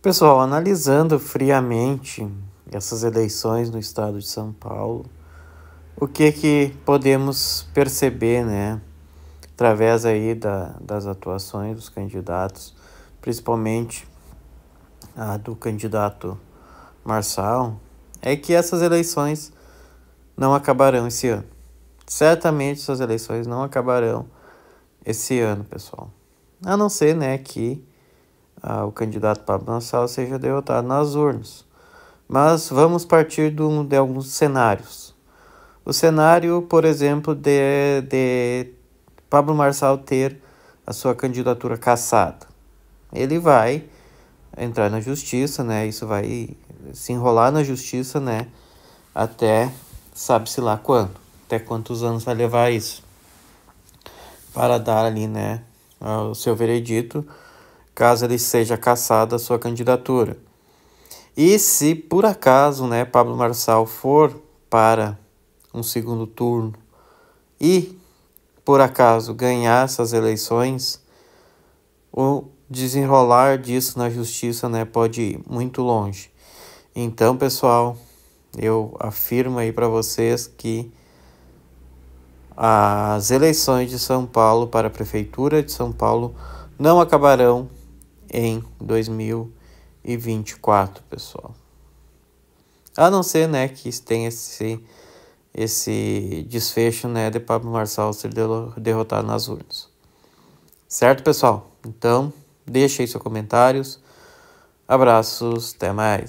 Pessoal, analisando friamente essas eleições no estado de São Paulo, o que é que podemos perceber, né, através aí da, das atuações dos candidatos, principalmente a do candidato Marçal, é que essas eleições não acabarão esse ano. Certamente essas eleições não acabarão esse ano, pessoal. A não ser, né, que ah, o candidato Pablo Nassau seja derrotado nas urnas. Mas vamos partir do, de alguns cenários. O cenário, por exemplo, de, de Pablo Marçal ter a sua candidatura cassada. Ele vai entrar na justiça, né? Isso vai se enrolar na justiça, né? Até sabe-se lá quando, até quantos anos vai levar isso para dar ali, né, o seu veredito caso ele seja cassada a sua candidatura. E se por acaso né, Pablo Marçal for para um segundo turno e por acaso ganhar essas eleições, o desenrolar disso na justiça né, pode ir muito longe. Então, pessoal, eu afirmo aí para vocês que as eleições de São Paulo para a prefeitura de São Paulo não acabarão em 2024, pessoal. A não ser, né, que tenha esse, esse desfecho, né, de Pablo Marçal ser derrotado nas urnas. Certo, pessoal? Então, deixe aí seus comentários. Abraços, até mais.